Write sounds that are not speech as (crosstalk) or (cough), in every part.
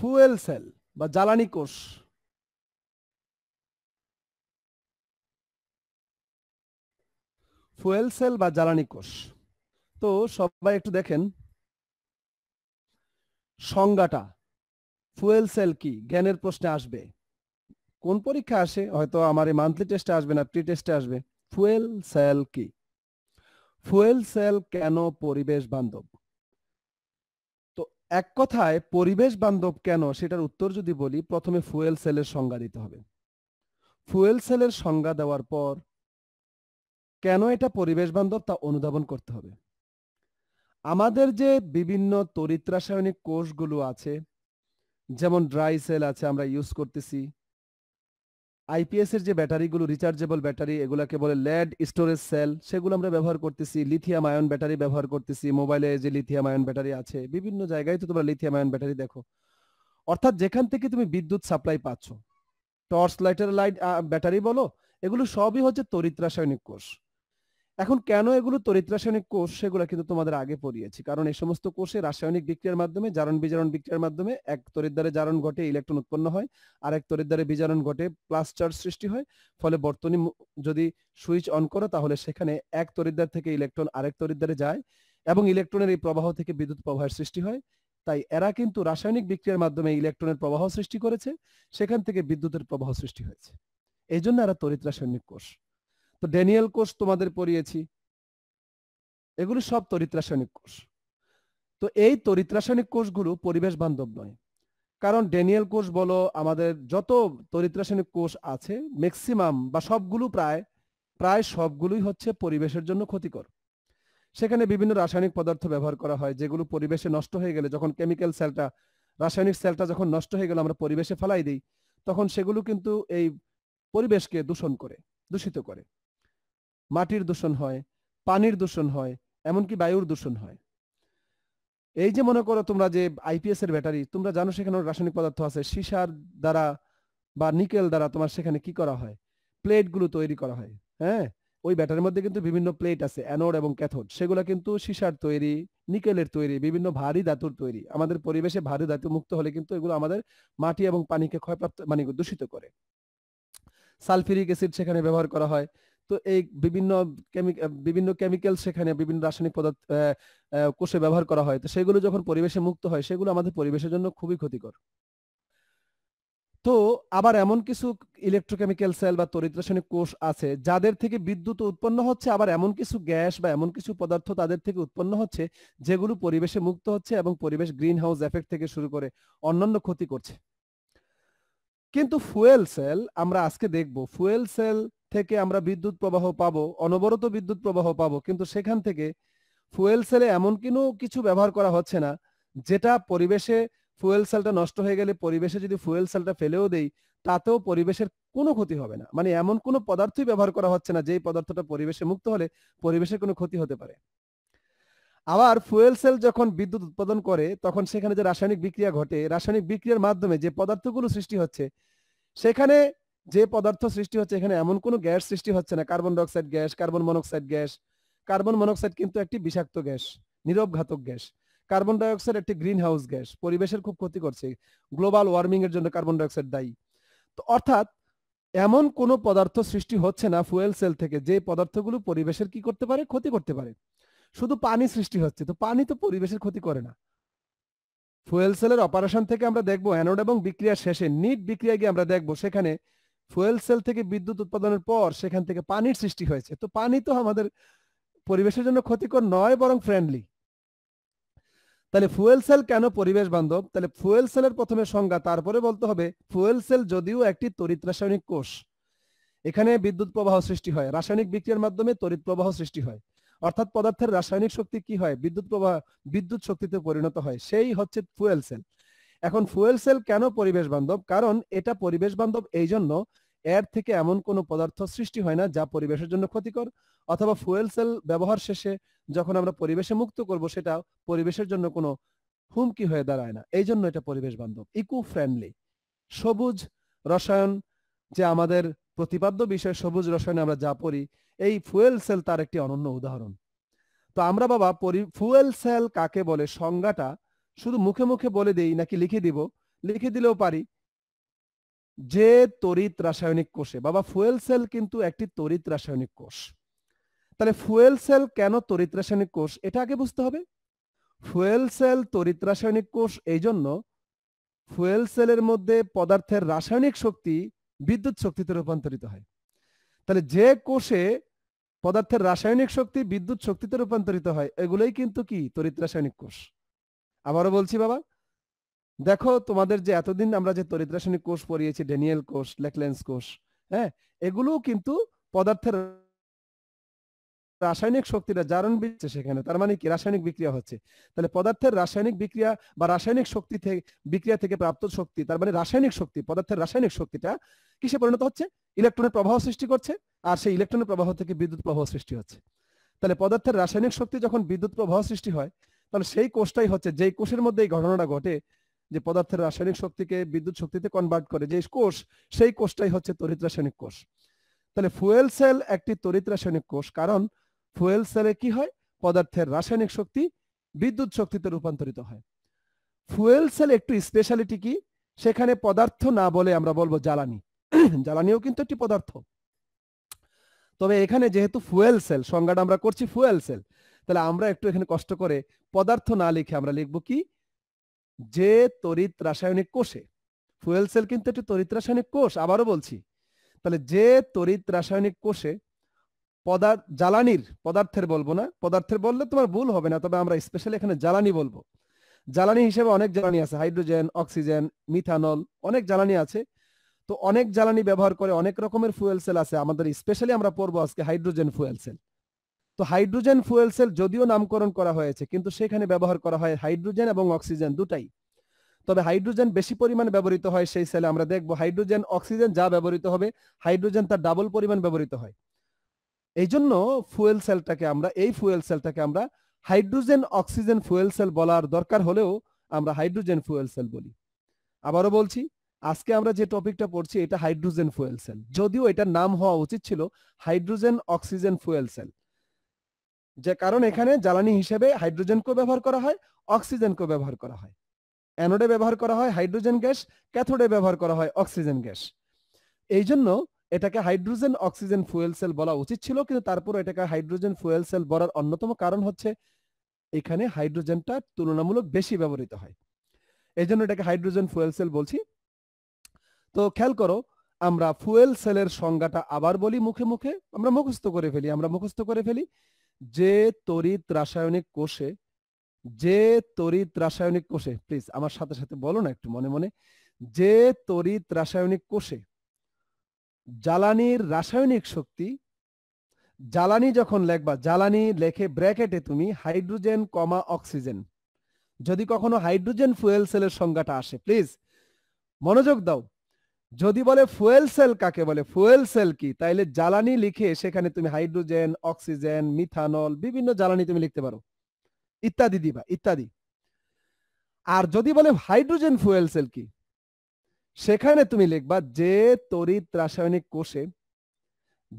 fuel cell বা জ্বালানি কোষ ফুয়েল সেল বা জ্বালানি কোষ তো সবাই একটু দেখেন সংজ্ঞাটা ফুয়েল সেল কি জ্ঞানের প্রশ্নে আসবে কোন পরীক্ষা আসে হয়তো আমার এই মান্থলি টেস্টে আসবে না প্রি টেস্টে আসবে ফুয়েল সেল কি ফুয়েল সেল কেন পরিবেশ বান্ধব এক কথায় পরিবেশ বান্ধব কেন সেটার উত্তর যদি বলি প্রথমে ফুয়েল সেলের সংজ্ঞা দিতে হবে ফুয়েল সেলের সংজ্ঞা দেওয়ার পর কেন এটা পরিবেশ বান্ধব তা অনুধাবন করতে হবে আমাদের যে বিভিন্ন তরিত রাসায়নিক কোষগুলো আছে যেমন ড্রাই সেল আছে আমরা ইউজ করতেছি আইপিএস এর যে ব্যাটারিগুলো রিচার্জেবল ব্যাটারি এগুলাকে বলে ল্যাড স্টোরেজ সেল সেগুলো আমরা ব্যবহার করতেছি লিথিয়াম আয়ন ব্যাটারি ব্যবহার করতেছি মোবাইলে যে লিথিয়াম আয়ন ব্যাটারি আছে বিভিন্ন জায়গায় তো তোমরা লিথিয়াম আয়ন ব্যাটারি দেখো অর্থাৎ যেখান থেকে তুমি বিদ্যুৎ সাপ্লাই পাচ্ছ টর্চ লাইটের লাইট ব্যাটারি বলো এগুলো সবই হচ্ছে তড়িৎ রাসায়নিক কোষ এখন কেন এগুলো তড়িৎ রাসায়নিক কোষ সেগুলো কিন্তু তোমাদের আগে পড়িয়েছি কারণ এই সমস্ত কোষে রাসায়নিক বিক্রিয়ার মাধ্যমে জারণ বিজারণ বিক্রিয়ার মাধ্যমে এক তড়িৎদ্বারে জারণ ঘটে ইলেকট্রন উৎপন্ন হয় আর এক তড়িৎদ্বারে বিজারণ ঘটে প্লাস চার্জ সৃষ্টি হয় ফলে বর্তনী যদি সুইচ অন করো তাহলে সেখানে এক তড়িৎদ্বার থেকে ইলেকট্রন আরেক তড়িৎদ্বারে যায় এবং ইলেকট্রনের এই প্রবাহ থেকে বিদ্যুৎ প্রবাহের সৃষ্টি হয় তাই এরা কিন্তু রাসায়নিক বিক্রিয়ার মাধ্যমে ইলেকট্রনের প্রবাহ সৃষ্টি করেছে সেখান থেকে বিদ্যুতের প্রবাহ সৃষ্টি হয়েছে এই জন্য এরা তড়িৎ রাসায়নিক কোষ তো ড্যানিয়েল কোষ তোমাদের পড়িয়েছি এগুলো সব তরিত রাসায়নিক কোষ তো এই তরিত রাসায়নিক কোষগুলো পরিবেশ বান্ধব নয় কারণ ড্যানিয়েল কোষ বলো আমাদের যত তরিত রাসায়নিক কোষ আছে ম্যাক্সিমাম বা সবগুলো প্রায় প্রায় সবগুলোই হচ্ছে পরিবেশের জন্য ক্ষতিকর সেখানে বিভিন্ন রাসায়নিক পদার্থ ব্যবহার করা হয় যেগুলো পরিবেশে নষ্ট হয়ে গেলে যখন কেমিক্যাল সেলটা রাসায়নিক সেলটা যখন নষ্ট হয়ে গেল আমরা পরিবেশে ফেলাই দিই তখন সেগুলো কিন্তু এই পরিবেশকে দূষণ করে দূষিত করে মাটির দূষণ হয় পানির দূষণ হয় এমনকি বায়ুর দূষণ হয় এই যে মনে করো তোমরা যে আইপিএস এর ব্যাটারি তোমরা জানো সেখানে রাসায়নিক পদার্থ আছে সিসার দ্বারা বা নিকেল দ্বারা তোমার সেখানে কি করা হয় প্লেট গুলো তৈরি করা হয় হ্যাঁ ওই ব্যাটারির মধ্যে কিন্তু বিভিন্ন প্লেট আছে অ্যানোড এবং ক্যাথোড সেগুলো কিন্তু সিসার তৈরি নিকেলের তৈরি বিভিন্ন ভারী ধাতুর তৈরি আমাদের পরিবেশে ভারী ধাতু মুক্ত হলে কিন্তু এগুলো আমাদের মাটি এবং পানিকে ক্ষয়প্রাপ্ত মানে দূষিত করে সালফিরিক অ্যাসিড সেখানে ব্যবহার করা হয় তো এই বিভিন্ন বিভিন্ন কেমিক্যাল সেখানে বিভিন্ন রাসায়নিক পদার্থ কোষে ব্যবহার করা হয় তো সেগুলো যখন পরিবেশে মুক্ত হয় সেগুলো আমাদের পরিবেশের জন্য খুবই ক্ষতিকর তো আবার এমন কিছু ইলেকট্রোকেমিক্যাল সেল বা তরিত রাসায়নিক কোষ আছে যাদের থেকে বিদ্যুৎ উৎপন্ন হচ্ছে আবার এমন কিছু গ্যাস বা এমন কিছু পদার্থ তাদের থেকে উৎপন্ন হচ্ছে যেগুলো পরিবেশে মুক্ত হচ্ছে এবং পরিবেশ গ্রিন হাউস এফেক্ট থেকে শুরু করে অন্যান্য ক্ষতি করছে কিন্তু ফুয়েল সেল আমরা আজকে দেখব ফুয়েল সেল থেকে আমরা বিদ্যুৎ প্রবাহ পাব অনবরত বিদ্যুৎ প্রবাহ পাব কিন্তু সেখান থেকে ফুয়েল সেলে এমন কিনু কিছু ব্যবহার করা হচ্ছে না যেটা পরিবেশে ফুয়েল সেলটা নষ্ট হয়ে গেলে পরিবেশে যদি ফুয়েল সেলটা ফেলেও দেই তাতেও পরিবেশের কোনো ক্ষতি হবে না মানে এমন কোনো পদার্থই ব্যবহার করা হচ্ছে না যেই পদার্থটা পরিবেশে মুক্ত হলে পরিবেশের কোনো ক্ষতি হতে পারে আবার ফুয়েল সেল যখন বিদ্যুৎ উৎপাদন করে তখন সেখানে যে রাসায়নিক বিক্রিয়া ঘটে রাসায়নিক বিক্রিয়ার মাধ্যমে যে পদার্থগুলো সৃষ্টি হচ্ছে সেখানে যে পদার্থ সৃষ্টি হচ্ছে এখানে এমন কোনো গ্যাস সৃষ্টি হচ্ছে না carbon dioxide gas carbon monoxide gas carbon monoxide কিন্তু একটি বিষাক্ত গ্যাস নিরব ঘাতক গ্যাস কার্বন ডাইঅক্সাইড একটি গ্রিন হাউস গ্যাস পরিবেশের খুব ক্ষতি করছে গ্লোবাল ওয়ার্মিং এর জন্য কার্বন ডাইঅক্সাইড দায়ী তো অর্থাৎ এমন কোনো পদার্থ সৃষ্টি হচ্ছে না ফুয়েল সেল থেকে যে পদার্থগুলো পরিবেশের কি করতে পারে ক্ষতি করতে পারে শুধু পানি সৃষ্টি হচ্ছে তো পানি তো পরিবেশের ক্ষতি করে না ফুয়েল সেলের অপারেশন থেকে আমরা দেখব অ্যানোড এবং বিক্রিয়া শেষে নিট বিক্রিয়া গিয়ে আমরা দেখব সেখানে ফুয়েল সেল থেকে বিদ্যুৎ উৎপাদনের পর সেখান থেকে পানির সৃষ্টি হয়েছে তো পানি তো আমাদের পরিবেশের জন্য ক্ষতিকর নয় বরং ফ্রেন্ডলি তাহলে ফুয়েল সেল কেন পরিবেশ বান্ধব তাহলে ফুয়েল সেলের প্রথমে সংজ্ঞা তারপরে বলতে হবে ফুয়েল সেল যদিও একটি তড়িৎ রাসায়নিক কোষ এখানে বিদ্যুৎ প্রবাহ সৃষ্টি হয় রাসায়নিক বিক্রিয়ার মাধ্যমে তড়িৎ প্রবাহ সৃষ্টি হয় অর্থাৎ পদার্থের রাসায়নিক শক্তি কি হয় বিদ্যুৎ প্রবাহ বিদ্যুৎ শক্তিতে পরিণত হয় সেই হচ্ছে ফুয়েল সেল এখন ফুয়েল সেল কেন পরিবেশ বান্ধব কারণ এটা পরিবেশ বান্ধব এই জন্য এর থেকে এমন কোনো পদার্থ সৃষ্টি হয় না যা পরিবেশের জন্য ক্ষতিকর অথবা ফুয়েল সেল ব্যবহার শেষে যখন আমরা পরিবেশে মুক্ত করব সেটা পরিবেশের জন্য কোনো হুমকি হয়ে দাঁড়ায় না এই জন্য এটা পরিবেশ বান্ধব ইকো ফ্রেন্ডলি সবুজ রসায়ন যে আমাদের প্রতিপাদ্য বিষয় সবুজ রসায়নে আমরা যা পড়ি এই ফুয়েল সেল তার একটি অনন্য উদাহরণ তো আমরা বাবা ফুয়েল সেল কাকে বলে সংজ্ঞাটা শুধু মুখে মুখে বলে দেই নাকি লিখে দিব লিখে দিলেও পারি যে তড়িৎ রাসায়নিক কোষে বাবা ফুয়েল সেল কিন্তু একটি তড়িৎ রাসায়নিক কোষ তাহলে ফুয়েল সেল কেন তড়িৎ রাসায়নিক কোষ এটা আগে বুঝতে হবে ফুয়েল সেল তড়িৎ রাসায়নিক কোষ এই জন্য ফুয়েল সেলের মধ্যে পদার্থের রাসায়নিক শক্তি বিদ্যুৎ শক্তিতে রূপান্তরিত হয় তাহলে যে কোষে পদার্থের রাসায়নিক শক্তি বিদ্যুৎ শক্তিতে রূপান্তরিত হয় এগুলোই কিন্তু কি তরিত রাসায়নিক কোষ আবারও বলছি বাবা দেখো তোমাদের যে এতদিন আমরা যে তড়িৎ কোষ পড়িয়েছি ড্যানিয়েল কোষ লেকলেন্স কোষ হ্যাঁ এগুলোও কিন্তু পদার্থের রাসায়নিক শক্তিটা জারণ বিচ্ছে সেখানে তার মানে কি রাসায়নিক বিক্রিয়া হচ্ছে তাহলে পদার্থের রাসায়নিক বিক্রিয়া বা রাসায়নিক শক্তি থেকে বিক্রিয়া থেকে প্রাপ্ত শক্তি তার মানে রাসায়নিক শক্তি পদার্থের রাসায়নিক শক্তিটা কিসে পরিণত হচ্ছে ইলেকট্রনের প্রবাহ সৃষ্টি করছে আর সেই ইলেকট্রনের প্রবাহ থেকে বিদ্যুৎ প্রবাহ সৃষ্টি হচ্ছে তাহলে পদার্থের রাসায়নিক শক্তি যখন বিদ্যুৎ প্রবাহ সৃষ্টি হয় তাহলে সেই কোষটাই হচ্ছে যেই কোষের মধ্যে এই ঘটনাটা ঘটে যে পদার্থের রাসায়নিক শক্তিকে বিদ্যুৎ শক্তিতে কনভার্ট করে যে কোষ সেই কোষটাই হচ্ছে তড়িৎ রাসায়নিক কোষ তাহলে ফুয়েল সেল একটি তড়িৎ রাসায়নিক কোষ কারণ ফুয়েল সেলে কি হয় পদার্থের রাসায়নিক শক্তি বিদ্যুৎ শক্তিতে রূপান্তরিত হয় ফুয়েল সেল একটু স্পেশালিটি কি সেখানে পদার্থ না বলে আমরা বলবো জ্বালানি (clears throat) জ্বালানিও কিন্তু একটি পদার্থ তবে এখানে যেহেতু ফুয়েল সেল সংজ্ঞাটা আমরা করছি ফুয়েল সেল তাহলে আমরা একটু এখানে কষ্ট করে পদার্থ না লিখে আমরা লিখবো কি যে তড়িৎ রাসায়নিক কোষে ফুয়েল সেল কিন্তু একটি তড়িৎ রাসায়নিক কোষ আবারও বলছি তাহলে যে তড়িৎ রাসায়নিক কোষে পদার্থ জ্বালানির পদার্থের বলবো না পদার্থের বললে তোমার ভুল হবে না তবে আমরা স্পেশালি এখানে জ্বালানি বলবো জ্বালানি হিসেবে অনেক জ্বালানি আছে হাইড্রোজেন অক্সিজেন মিথানল অনেক জ্বালানি আছে তো অনেক জ্বালানি ব্যবহার করে অনেক রকমের ফুয়েল সেল আছে আমাদের স্পেশালি আমরা পড়বো আজকে হাইড্রোজেন ফুয়েল সেল তো হাইড্রোজেন ফুয়েল সেল যদিও নামকরণ করা হয়েছে কিন্তু সেখানে ব্যবহার করা হয় হাইড্রোজেন এবং অক্সিজেন দুটাই তবে হাইড্রোজেন বেশি পরিমাণে ব্যবহৃত হয় সেই সেলে আমরা দেখব হাইড্রোজেন অক্সিজেন যা ব্যবহৃত হবে হাইড্রোজেন তার ডাবল পরিমাণ ব্যবহৃত হয় এই জন্য ফুয়েল সেলটাকে আমরা এই ফুয়েল সেলটাকে আমরা হাইড্রোজেন অক্সিজেন ফুয়েল সেল বলার দরকার হলেও আমরা হাইড্রোজেন ফুয়েল সেল বলি আবারও বলছি আজকে আমরা যে টপিকটা পড়ছি এটা হাইড্রোজেন ফুয়েল সেল যদিও এটার নাম হওয়া উচিত ছিল হাইড্রোজেন অক্সিজেন ফুয়েল সেল যে কারণ এখানে জ্বালানি হিসেবে কো ব্যবহার করা হয় অক্সিজেনকেও ব্যবহার করা হয় অ্যানোডে ব্যবহার করা হয় হাইড্রোজেন গ্যাস ক্যাথোডে ব্যবহার করা হয় অক্সিজেন গ্যাস এই জন্য এটাকে হাইড্রোজেন অক্সিজেন ফুয়েল সেল বলা উচিত ছিল কিন্তু তারপর এটাকে হাইড্রোজেন ফুয়েল সেল বলার অন্যতম কারণ হচ্ছে এখানে হাইড্রোজেনটা তুলনামূলক বেশি ব্যবহৃত হয় এই জন্য এটাকে হাইড্রোজেন ফুয়েল সেল বলছি তো খেয়াল করো আমরা ফুয়েল সেলের সংজ্ঞাটা আবার বলি মুখে মুখে আমরা মুখস্থ করে ফেলি আমরা মুখস্থ করে ফেলি যে তড়িৎ রাসায়নিক কোষে যে তড়িৎ রাসায়নিক কোষে প্লিজ আমার সাথে সাথে বলো না একটু মনে মনে যে তড়িৎ রাসায়নিক কোষে জ্বালানির রাসায়নিক শক্তি জ্বালানি যখন লেখবা জ্বালানি লেখে ব্র্যাকেটে তুমি হাইড্রোজেন কমা অক্সিজেন যদি কখনো হাইড্রোজেন ফুয়েল সেলের সংজ্ঞাটা আসে প্লিজ মনোযোগ দাও যদি বলে ফুয়েল সেল কাকে বলে ফুয়েল সেল কি তাইলে জ্বালানি লিখে সেখানে তুমি হাইড্রোজেন অক্সিজেন মিথানল বিভিন্ন জ্বালানি তুমি লিখতে পারো ইত্যাদি দিবা ইত্যাদি আর যদি বলে হাইড্রোজেন ফুয়েল সেল কি সেখানে তুমি লিখবা যে তরিৎ রাসায়নিক কোষে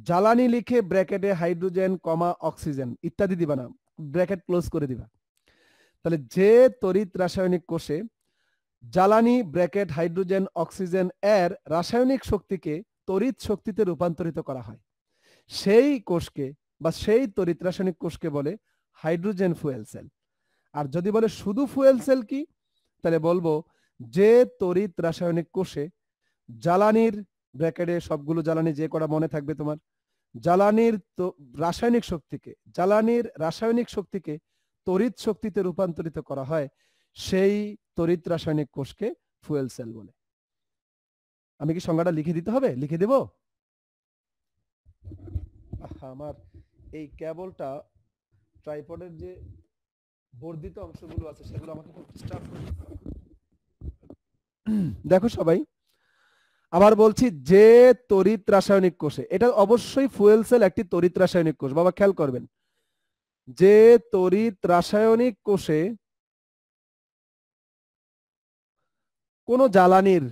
জ্বালানি লিখে ব্র্যাকেটে হাইড্রোজেন কমা অক্সিজেন ইত্যাদি দিবা না ব্র্যাকেট ক্লোজ করে দিবা তাহলে যে তরিত রাসায়নিক কোষে জ্বালানি ব্র্যাকেট হাইড্রোজেন অক্সিজেন এর রাসায়নিক শক্তিকে তড়িৎ শক্তিতে রূপান্তরিত করা হয় সেই কোষকে বা সেই তড়িৎ রাসায়নিক কোষকে বলে হাইড্রোজেন ফুয়েল সেল আর যদি বলে শুধু ফুয়েল সেল কি তাহলে বলবো যে তড়িৎ রাসায়নিক কোষে জ্বালানির ব্র্যাকেটে সবগুলো জ্বালানি যে করা মনে থাকবে তোমার জ্বালানির তো রাসায়নিক শক্তিকে জ্বালানির রাসায়নিক শক্তিকে তড়িৎ শক্তিতে রূপান্তরিত করা হয় সেই তরিৎ রাসায়নিক কোষকে ফুয়েল সেল বলে আমি কি সংজ্ঞাটা লিখে দিতে হবে লিখে দেব আমার এই কেবলটা ট্রাইপডের যে বর্ধিত অংশগুলো আছে সেগুলো আমাকে দেখো সবাই আবার বলছি যে তরিৎ রাসায়নিক কোষে এটা অবশ্যই ফুয়েল সেল একটি তরিত রাসায়নিক কোষ বাবা খেয়াল করবেন যে তরিত রাসায়নিক কোষে কোনো জ্বালানির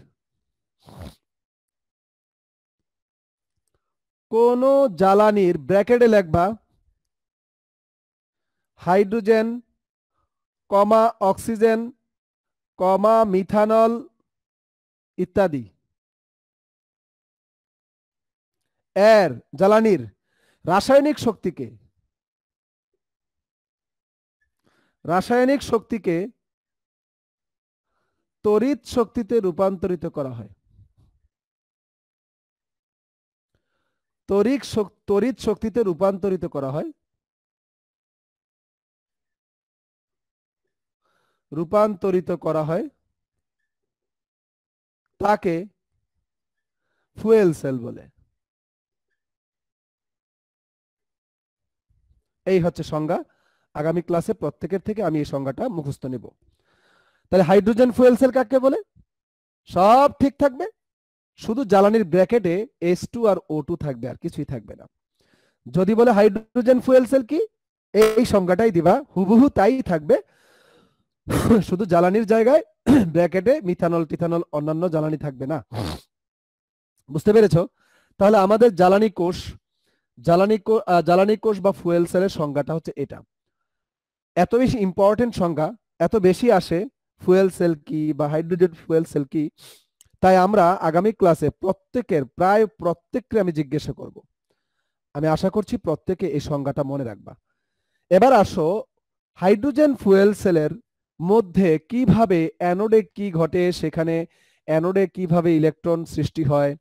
কোন জ্বালানির ব্র্যাকেটে লেখবা hydrogen comma oxygen comma methanol ইত্যাদি এর জ্বালানির রাসায়নিক শক্তিকে রাসায়নিক শক্তিকে তড়িৎ শক্তিতে রূপান্তরিত করা হয় তরিক তরিত শক্তিতে রূপান্তরিত করা হয় রূপান্তরিত করা হয় তাকে ফুয়েল সেল বলে এই হচ্ছে সংজ্ঞা আগামী ক্লাসে প্রত্যেকের থেকে আমি এই সংজ্ঞাটা মুখস্থ নেব তাহলে হাইড্রোজেন ফুয়েল সেল কাকে বলে সব ঠিক থাকবে শুধু জ্বালানির ব্র্যাকেটে এস টু আর ও টু থাকবে আর কিছুই থাকবে না যদি বলে হাইড্রোজেন ফুয়েল সেল কি এই সংজ্ঞাটাই দিবা হুবহু তাই থাকবে শুধু জ্বালানির জায়গায় ব্র্যাকেটে মিথানল টিথানল অন্যান্য জ্বালানি থাকবে না বুঝতে পেরেছ তাহলে আমাদের জ্বালানি কোষ জ্বালানি জ্বালানি কোষ বা ফুয়েল সেলের সংজ্ঞাটা হচ্ছে এটা এত বেশি ইম্পর্টেন্ট সংজ্ঞা এত বেশি আসে ফুয়েল সেল কি বা হাইড্রোজেন ফুয়েল সেল কি তাই আমরা আগামী ক্লাসে প্রত্যেকের প্রায় প্রত্যেককে আমি জিজ্ঞাসা করব আমি আশা করছি প্রত্যেকে এই সংজ্ঞাটা মনে রাখবা এবার আসো হাইড্রোজেন ফুয়েল সেলের মধ্যে কিভাবে অ্যানোডে কি ঘটে সেখানে অ্যানোডে কিভাবে ইলেকট্রন সৃষ্টি হয়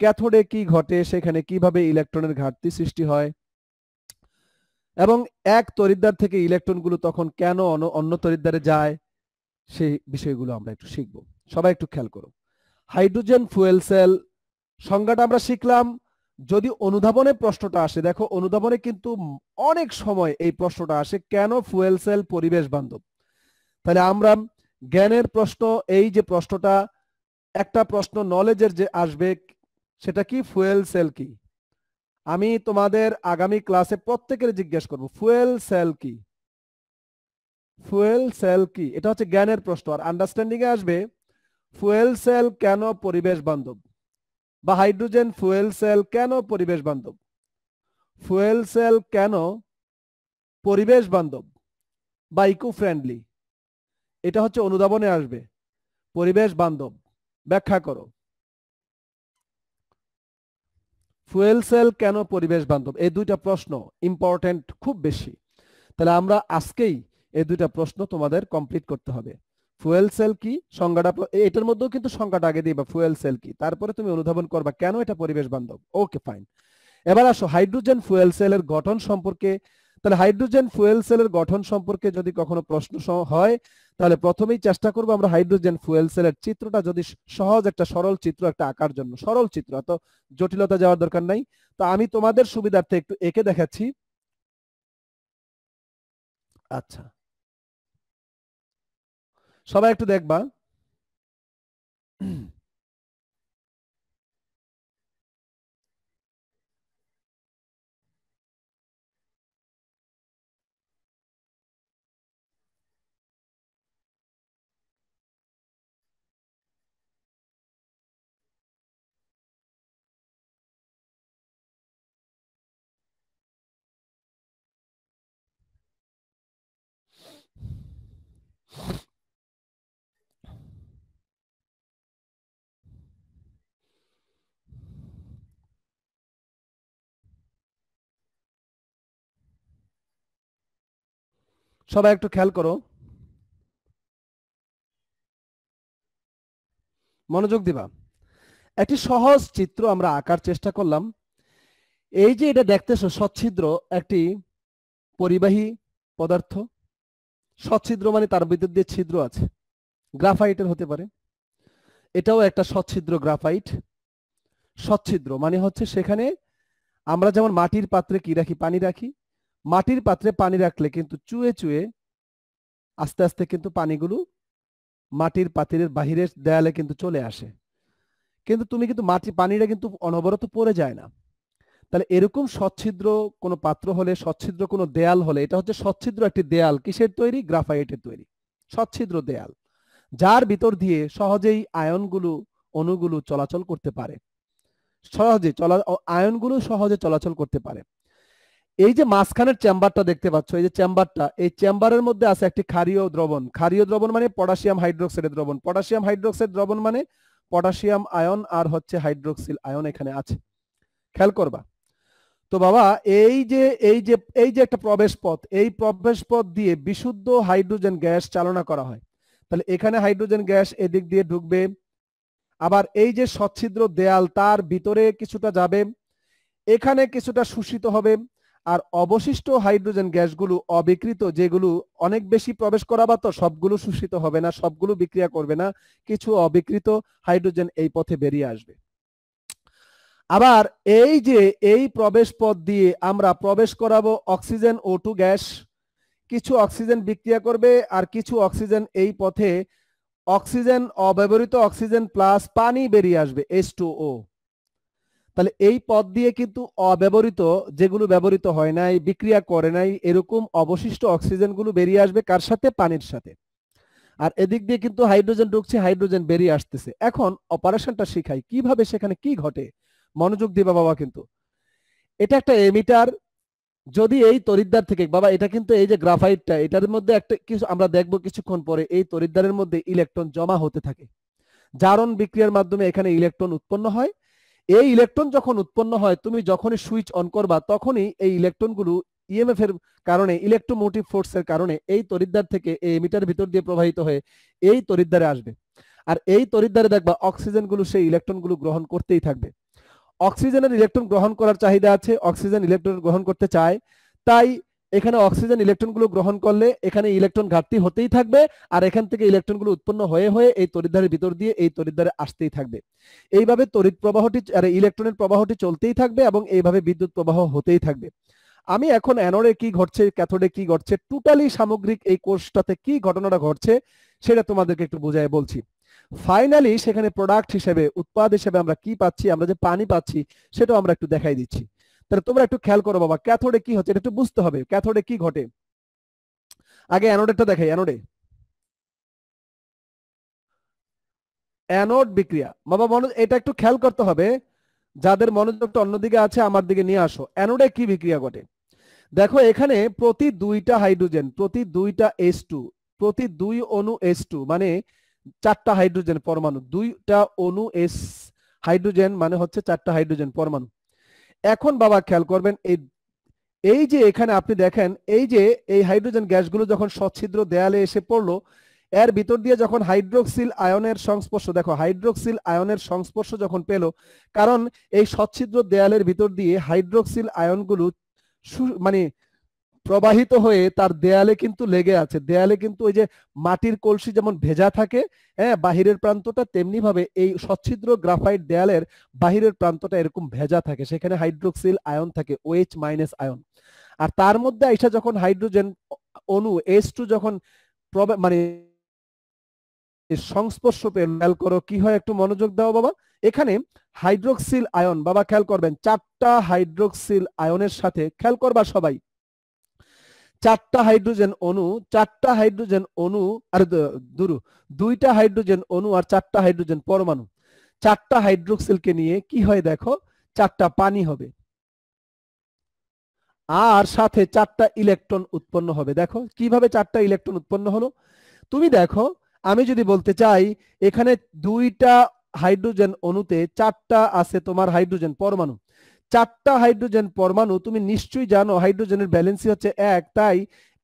ক্যাথোডে কি ঘটে সেখানে কিভাবে ইলেকট্রনের ঘাটতি সৃষ্টি হয় এবং এক তরিদ্দার থেকে ইলেকট্রনগুলো তখন কেন অন্য তরিদ্দারে যায় সেই বিষয়গুলো আমরা একটু শিখব সবাই একটু খেয়াল করো হাইড্রোজেন ফুয়েল সেল সংজ্ঞাটা আমরা শিখলাম যদি অনুধাবনে প্রশ্নটা আসে দেখো অনুধাবনে কিন্তু অনেক সময় এই প্রশ্নটা আসে কেন ফুয়েল সেল পরিবেশ বান্ধব তাহলে আমরা জ্ঞানের প্রশ্ন এই যে প্রশ্নটা একটা প্রশ্ন নলেজের যে আসবে সেটা কি ফুয়েল সেল কি আমি তোমাদের আগামী ক্লাসে প্রত্যেকের জিজ্ঞেস করব ফুয়েল সেল কি ফুয়েল সেল কি এটা হচ্ছে জ্ঞানের প্রশ্ন আর আন্ডারস্ট্যান্ডিং এ আসবে ফুয়েল সেল কেন পরিবেশ বান্ধব বা হাইড্রোজেন ফুয়েল সেল কেন পরিবেশ বান্ধব ফুয়েল সেল কেন পরিবেশ বান্ধব বা ইকো ফ্রেন্ডলি এটা হচ্ছে অনুধাবনে আসবে পরিবেশ বান্ধব ব্যাখ্যা করো ফুয়েল সেল কেন পরিবেশ বান্ধব এই দুইটা প্রশ্ন ইম্পর্টেন্ট খুব বেশি তাহলে আমরা আজকেই এই দুইটা প্রশ্ন তোমাদের কমপ্লিট করতে হবে ফুয়েল সেল কি সংজ্ঞাটা এটার মধ্যেও কিন্তু সংজ্ঞাটা আগে দিবা ফুয়েল সেল কি তারপরে তুমি অনুধাবন করবা কেন এটা পরিবেশ বান্ধব ওকে ফাইন এবার আসো হাইড্রোজেন ফুয়েল সেলের গঠন সম্পর্কে তাহলে হাইড্রোজেন ফুয়েল সেলের গঠন সম্পর্কে যদি কখনো প্রশ্ন হয় তাহলে প্রথমেই চেষ্টা করবো আমরা হাইড্রোজেন ফুয়েল সেলের চিত্রটা যদি সহজ একটা সরল চিত্র একটা আঁকার জন্য সরল চিত্র এত জটিলতা যাওয়ার দরকার নাই তো আমি তোমাদের সুবিধার্থে একটু এঁকে দেখাচ্ছি আচ্ছা সবাই একটু দেখবা সবাই একটু খেয়াল করো মনোযোগ দিবা একটি সহজ চিত্র আমরা আঁকার চেষ্টা করলাম এই যে এটা দেখতেছো সচ্ছিদ্র একটি পরিবাহী পদার্থ সচ্ছিদ্র মানে তার ভিতর দিয়ে ছিদ্র আছে গ্রাফাইটের হতে পারে এটাও একটা সচ্ছিদ্র গ্রাফাইট সচ্ছিদ্র মানে হচ্ছে সেখানে আমরা যেমন মাটির পাত্রে কি রাখি পানি রাখি মাটির পাত্রে পানি রাখলে কিন্তু চুয়ে চুয়ে আস্তে আস্তে কিন্তু পানিগুলো মাটির পাত্রের বাহিরের দেয়ালে কিন্তু চলে আসে কিন্তু তুমি কিন্তু মাটি পানিটা কিন্তু অনবরত পড়ে যায় না তাহলে এরকম সচ্ছিদ্র কোনো পাত্র হলে সচ্ছিদ্র কোনো দেয়াল হলে এটা হচ্ছে সচ্ছিদ্র একটি দেয়াল কিসের তৈরি গ্রাফাইটের তৈরি সচ্ছিদ্র দেয়াল যার ভিতর দিয়ে সহজেই আয়নগুলো অনুগুলো চলাচল করতে পারে সহজে চলা আয়নগুলো সহজে চলাচল করতে পারে এই যে মাঝখানের চেম্বারটা দেখতে পাচ্ছ এই যে চেম্বারটা এই চেম্বারের মধ্যে আছে একটি ক্ষারীয় দ্রবণ ক্ষারীয় দ্রবণ মানে পটাশিয়াম হাইড্রোক্সাইড দ্রবণ পটাশিয়াম হাইড্রোক্সাইড দ্রবণ মানে পটাশিয়াম আয়ন আর হচ্ছে হাইড্রোক্সিল আয়ন এখানে আছে খেয়াল করবা তো বাবা এই যে এই যে এই যে একটা প্রবেশ পথ এই প্রবেশ পথ দিয়ে বিশুদ্ধ হাইড্রোজেন গ্যাস চালনা করা হয় তাহলে এখানে হাইড্রোজেন গ্যাস এদিক দিয়ে ঢুকবে আবার এই যে সচ্ছিদ্র দেয়াল তার ভিতরে কিছুটা যাবে এখানে কিছুটা শোষিত হবে আর অবশিষ্ট হাইড্রোজেন গ্যাসগুলো অবিকৃত যেগুলো অনেক বেশি প্রবেশ করা বা তো সবগুলো শোষিত হবে না সবগুলো বিক্রিয়া করবে না কিছু অবিকৃত হাইড্রোজেন এই পথে বেরিয়ে আসবে আবার এই যে এই প্রবেশ পথ দিয়ে আমরা প্রবেশ করাবো অক্সিজেন ও টু গ্যাস কিছু অক্সিজেন বিক্রিয়া করবে আর কিছু অক্সিজেন এই পথে অক্সিজেন অব্যবহৃত অক্সিজেন প্লাস পানি বেরিয়ে আসবে এস টু ও তাহলে এই পদ দিয়ে কিন্তু অব্যবহৃত যেগুলো ব্যবহৃত হয় নাই বিক্রিয়া করে নাই এরকম অবশিষ্ট অক্সিজেনগুলো বেরিয়ে আসবে কার সাথে পানির সাথে আর এদিক দিয়ে কিন্তু হাইড্রোজেন ঢুকছে হাইড্রোজেন বেরিয়ে আসতেছে এখন অপারেশনটা শিখাই কিভাবে সেখানে কি ঘটে মনোযোগ দিবে বাবা কিন্তু এটা একটা এমিটার যদি এই তরিদ্দার থেকে বাবা এটা কিন্তু এই যে গ্রাফাইটটা এটার মধ্যে একটা কিছু আমরা দেখবো কিছুক্ষণ পরে এই তরিদ্দারের মধ্যে ইলেকট্রন জমা হতে থাকে জারণ বিক্রিয়ার মাধ্যমে এখানে ইলেকট্রন উৎপন্ন হয় এই ইলেকট্রন যখন উৎপন্ন হয় তুমি যখনই সুইচ অন করবা তখনই এই ইলেকট্রনগুলো ইএমএফ এর কারণে ইলেকট্রোমোটিভ ফোর্স এর কারণে এই তরিদ্দার থেকে এই এমিটার ভিতর দিয়ে প্রবাহিত হয়ে এই তরিদ্দারে আসবে আর এই তরিদ্দারে দেখবা অক্সিজেন গুলো সেই ইলেকট্রন গুলো গ্রহণ করতেই থাকবে অক্সিজেনের ইলেকট্রন গ্রহণ করার চাহিদা আছে অক্সিজেন ইলেকট্রন গ্রহণ করতে চায় তাই এখানে অক্সিজেন ইলেকট্রনগুলো গ্রহণ করলে এখানে ইলেকট্রন ঘাটতি হতেই থাকবে আর এখান থেকে ইলেকট্রনগুলো উৎপন্ন হয়ে হয়ে এই তড়িদ্ধারের ভিতর দিয়ে এই তড়িদ্ধারে আসতেই থাকবে এইভাবে তড়িৎ প্রবাহটি আর ইলেকট্রনের প্রবাহটি চলতেই থাকবে এবং এইভাবে বিদ্যুৎ প্রবাহ হতেই থাকবে আমি এখন অ্যানোডে কি ঘটছে ক্যাথোডে কি ঘটছে টোটালি সামগ্রিক এই কোর্সটাতে কি ঘটনাটা ঘটছে সেটা তোমাদেরকে একটু বোঝায় বলছি ফাইনালি সেখানে প্রোডাক্ট হিসেবে উৎপাদ হিসেবে আমরা কি পাচ্ছি আমরা যে পানি পাচ্ছি সেটাও আমরা একটু দেখাই দিচ্ছি তাহলে তোমরা একটু খেয়াল করো বাবা ক্যাথোডে কি হচ্ছে এটা একটু বুঝতে হবে ক্যাথোডে কি ঘটে আগে অ্যানোডেরটা দেখাই অ্যানোডে অ্যানোড বিক্রিয়া বাবা মনোজ এটা একটু খেয়াল করতে হবে যাদের মনোযোগটা অন্যদিকে আছে আমার দিকে নিয়ে আসো অ্যানোডে কি বিক্রিয়া ঘটে দেখো এখানে প্রতি দুইটা হাইড্রোজেন প্রতি দুইটা এস টু প্রতি দুই অনু এস টু মানে চারটা হাইড্রোজেন পরমাণু দুইটা অনু এস হাইড্রোজেন মানে হচ্ছে চারটা হাইড্রোজেন পরমাণু এখন বাবা খেয়াল করবেন এই এই যে এখানে আপনি দেখেন এই যে এই হাইড্রোজেন গ্যাসগুলো যখন সচ্ছিদ্র দেয়ালে এসে পড়লো এর ভিতর দিয়ে যখন হাইড্রোক্সিল আয়নের সংস্পর্শ দেখো হাইড্রোক্সিল আয়নের সংস্পর্শ যখন পেল কারণ এই সচ্ছিদ্র দেয়ালের ভিতর দিয়ে হাইড্রোক্সিল আয়নগুলো মানে প্রবাহিত হয়ে তার দেয়ালে কিন্তু লেগে আছে দেয়ালে কিন্তু ওই যে মাটির কলসি যেমন ভেজা থাকে হ্যাঁ বাহিরের প্রান্তটা তেমনি ভাবে এই সচ্ছিদ্র গ্রাফাইট দেয়ালের বাহিরের প্রান্তটা এরকম ভেজা থাকে সেখানে হাইড্রোক্সিল আয়ন থাকে ওএইচ মাইনাস আয়ন আর তার মধ্যে আইসা যখন হাইড্রোজেন অনু এস টু যখন মানে সংস্পর্শ পেয়ে খেয়াল করো কি হয় একটু মনোযোগ দাও বাবা এখানে হাইড্রোক্সিল আয়ন বাবা খেয়াল করবেন চারটা হাইড্রোক্সিল আয়নের সাথে খেয়াল করবা সবাই চারটা হাইড্রোজেন অণু চারটা হাইড্রোজেন অণু আর দুরু দুইটা হাইড্রোজেন অণু আর চারটা হাইড্রোজেন পরমাণু চারটা হাইড্রোক্সিলকে নিয়ে কি হয় দেখো চারটা পানি হবে আর সাথে চারটা ইলেকট্রন উৎপন্ন হবে দেখো কিভাবে চারটা ইলেকট্রন উৎপন্ন হলো তুমি দেখো আমি যদি বলতে চাই এখানে দুইটা হাইড্রোজেন অণুতে চারটা আছে তোমার হাইড্রোজেন পরমাণু চারটা হাইড্রোজেন পরমাণু তুমি নিশ্চয়ই জানো হাইড্রোজেনের ব্যালেন্সই হচ্ছে এক তাই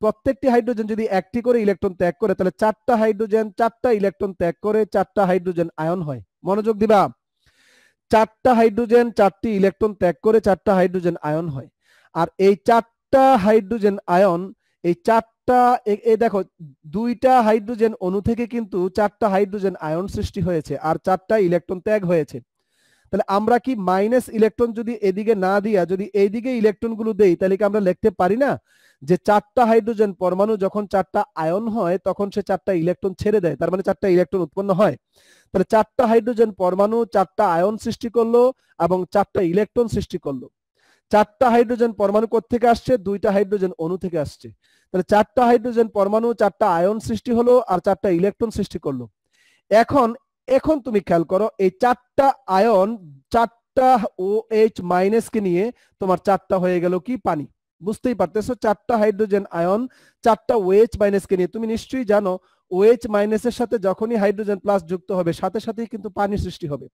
প্রত্যেকটি হাইড্রোজেন যদি একটি করে ইলেকট্রন ত্যাগ করে তাহলে চারটা হাইড্রোজেন চারটা ইলেকট্রন ত্যাগ করে চারটা হাইড্রোজেন আয়ন হয় মনোযোগ দিবা চারটা হাইড্রোজেন চারটি ইলেকট্রন ত্যাগ করে চারটা হাইড্রোজেন আয়ন হয় আর এই চারটা হাইড্রোজেন আয়ন এই চারটা এই দেখো দুইটা হাইড্রোজেন অণু থেকে কিন্তু চারটা হাইড্রোজেন আয়ন সৃষ্টি হয়েছে আর চারটা ইলেকট্রন ত্যাগ হয়েছে তাহলে আমরা কি মাইনাস ইলেকট্রন যদি এদিকে না দিয়া যদি এইদিকে ইলেকট্রনগুলো দেই তাহলে কি আমরা লিখতে পারি না যে চারটা হাইড্রোজেন পরমাণু যখন চারটা আয়ন হয় তখন সে চারটা ইলেকট্রন ছেড়ে দেয় তার মানে চারটা ইলেকট্রন উৎপন্ন হয় তাহলে চারটা হাইড্রোজেন পরমাণু চারটা আয়ন সৃষ্টি করলো এবং চারটা ইলেকট্রন সৃষ্টি করলো চারটা হাইড্রোজেন পরমাণু থেকে আসছে দুইটা হাইড্রোজেন অণু থেকে আসছে তাহলে চারটা হাইড্রোজেন পরমাণু চারটা আয়ন সৃষ্টি হলো আর চারটা ইলেকট্রন সৃষ্টি করলো এখন এখন তুমি খেয়াল করো এই চারটা আয়ন চারটা ও এইচ মাইনাস কে নিয়ে তোমার চারটা হয়ে গেল কি পানি বুঝতেই পারতেছো চারটা হাইড্রোজেন আয়ন চারটা ওএইচ মাইনাস কে নিয়ে তুমি নিশ্চয়ই জানো ওএইচ মাইনাস এর সাথে যখনই হাইড্রোজেন প্লাস যুক্ত হবে সাথে সাথেই কিন্তু পানি সৃষ্টি হবে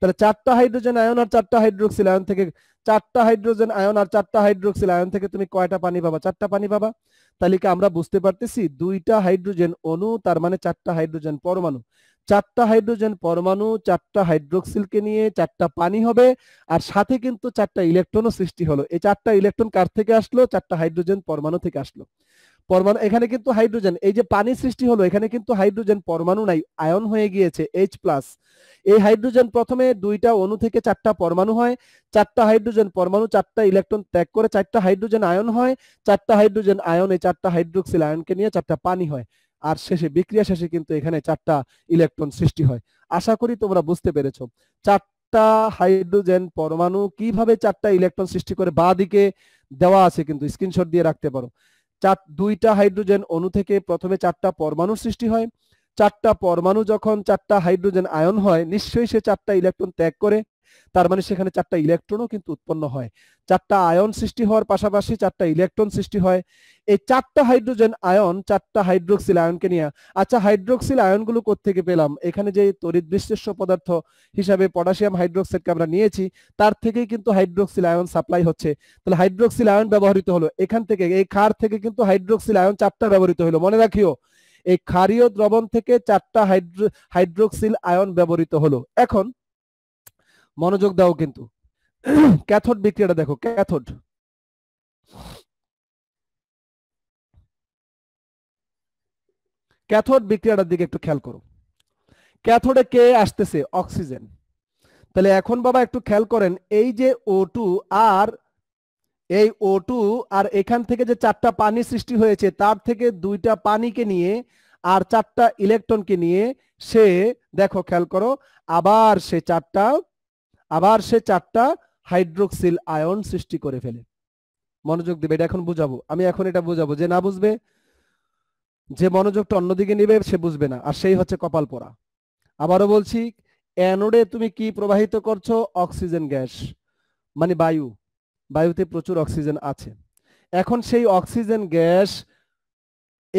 তাহলে চারটা হাইড্রোজেন আয়ন আর চারটা হাইড্রোক্সিল আয়ন থেকে চারটা হাইড্রোজেন আয়ন আর চারটা হাইড্রোক্সিল আয়ন থেকে তুমি কয়টা পানি পাবা চারটা পানি পাবা তাহলে কি আমরা বুঝতে পারতেছি দুইটা হাইড্রোজেন অণু তার মানে চারটা হাইড্রোজেন পরমাণু চারটা হাইড্রোজেন পরমাণু চারটা হাইড্রোক্সিলকে নিয়ে চারটা পানি হবে আর সাথে কিন্তু চারটা ইলেকট্রনও সৃষ্টি হলো এই চারটা ইলেকট্রন কার থেকে আসলো চারটা হাইড্রোজেন পরমাণু থেকে আসলো পরমাণু এখানে কিন্তু হাইড্রোজেন এই যে পানি সৃষ্টি হলো এখানে কিন্তু হাইড্রোজেন পরমাণু নাই আয়ন হয়ে গিয়েছে এইচ প্লাস এই হাইড্রোজেন প্রথমে দুইটা অণু থেকে চারটা পরমাণু হয় চারটা হাইড্রোজেন পরমাণু চারটা ইলেকট্রন ত্যাগ করে চারটা হাইড্রোজেন আয়ন হয় চারটা হাইড্রোজেন আয়ন এই চারটা হাইড্রোক্সিল আয়নকে নিয়ে চারটা পানি হয় আর শেষে বিক্রিয়া শেষে কিন্তু এখানে চারটা ইলেকট্রন সৃষ্টি হয় আশা করি তোমরা বুঝতে পেরেছ চারটা হাইড্রোজেন পরমাণু কিভাবে চারটা ইলেকট্রন সৃষ্টি করে বাঁ দিকে দেওয়া আছে কিন্তু স্ক্রিনশট দিয়ে রাখতে পারো চার দুইটা হাইড্রোজেন অণু থেকে প্রথমে চারটা পরমাণু সৃষ্টি হয় চারটা পরমাণু যখন চারটা হাইড্রোজেন আয়ন হয় নিশ্চয়ই সে চারটা ইলেকট্রন ত্যাগ করে তার মানে সেখানে চারটা ইলেকট্রনও কিন্তু উৎপন্ন হয় চারটা আয়ন সৃষ্টি হওয়ার পাশাপাশি চারটা ইলেকট্রন সৃষ্টি হয় এই চারটা হাইড্রোজেন আয়ন চারটা হাইড্রোক্সিল আয়নকে নিয়ে আচ্ছা হাইড্রোক্সিল আয়নগুলো থেকে পেলাম এখানে যে তড়িৎ বিশ্লেষ্য পদার্থ হিসাবে পটাশিয়াম হাইড্রোক্সাইডকে আমরা নিয়েছি তার থেকেই কিন্তু হাইড্রোক্সিল আয়ন সাপ্লাই হচ্ছে তাহলে হাইড্রোক্সিল আয়ন ব্যবহৃত হলো এখান থেকে এই খার থেকে কিন্তু হাইড্রোক্সিল আয়ন চারটা ব্যবহৃত হলো মনে রাখিও এই ক্ষারীয় দ্রবণ থেকে চারটা হাইড্রোক্সিল আয়ন ব্যবহৃত হলো এখন মনোযোগ দাও কিন্তু ক্যাথোড বিক্রিয়াটা দেখো ক্যাথোড ক্যাথোড বিক্রিয়াটার দিকে একটু খেয়াল করো ক্যাথোডে কে আসতেছে অক্সিজেন তাহলে এখন বাবা একটু খেয়াল করেন এই যে ও টু আর এই ও টু আর এখান থেকে যে চারটা পানি সৃষ্টি হয়েছে তার থেকে দুইটা পানিকে নিয়ে আর চারটা ইলেকট্রনকে নিয়ে সে দেখো খেয়াল করো আবার সে চারটা আবার সে চারটা হাইড্রোক্সিল আয়ন সৃষ্টি করে ফেলে মনোযোগ দিবে এটা এখন বুঝাবো আমি এখন এটা বুঝাবো যে না বুঝবে যে মনোযোগটা অন্যদিকে নিবে সে বুঝবে না আর সেই হচ্ছে কপাল পোড়া আবারও বলছি অ্যানোডে তুমি কি প্রবাহিত করছো অক্সিজেন গ্যাস মানে বায়ু বায়ুতে প্রচুর অক্সিজেন আছে এখন সেই অক্সিজেন গ্যাস